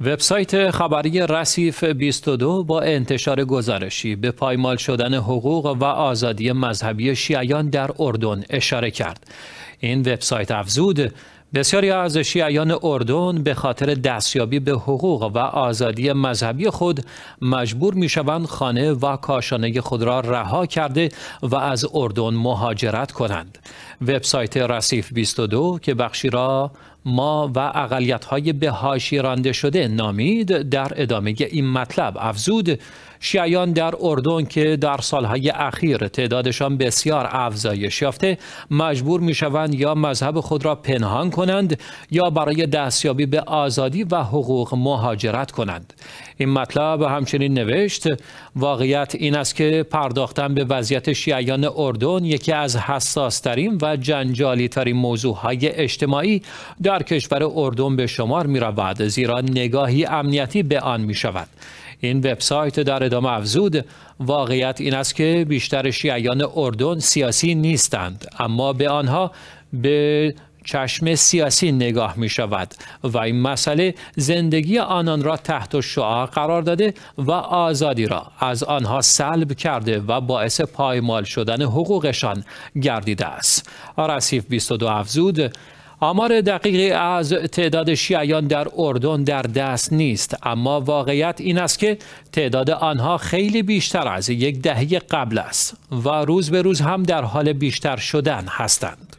وبسایت خبری رسیف 22 با انتشار گزارشی به پایمال شدن حقوق و آزادی مذهبی شیعیان در اردن اشاره کرد. این وبسایت افزود بسیاری از شیعیان اردن به خاطر دستیابی به حقوق و آزادی مذهبی خود مجبور می شوند خانه و کاشانه خود را رها کرده و از اردن مهاجرت کنند. وبسایت رسیف 22 که بخشی را ما و اقلیت‌های به رانده شده نامید در ادامه این مطلب افزود شیعیان در اردن که در سالهای اخیر تعدادشان بسیار افزایش یافته مجبور میشوند یا مذهب خود را پنهان کنند یا برای دستیابی به آزادی و حقوق مهاجرت کنند این مطلب همچنین نوشت واقعیت این است که پرداختن به وضعیت شیعیان اردن یکی از حساسترین و جنجالی ترین موضوع های اجتماعی در کشور اردن به شمار می رود زیرا نگاهی امنیتی به آن می شود این وبسایت در ادامه افزود واقعیت این است که بیشتر شیعیان اردن سیاسی نیستند اما به آنها به چشم سیاسی نگاه می شود و این مسئله زندگی آنان را تحت شعاع قرار داده و آزادی را از آنها سلب کرده و باعث پایمال شدن حقوقشان گردیده است. آرسیف 22 افزود آمار دقیقی از تعداد شیعیان در اردن در دست نیست اما واقعیت این است که تعداد آنها خیلی بیشتر از یک دهه قبل است و روز به روز هم در حال بیشتر شدن هستند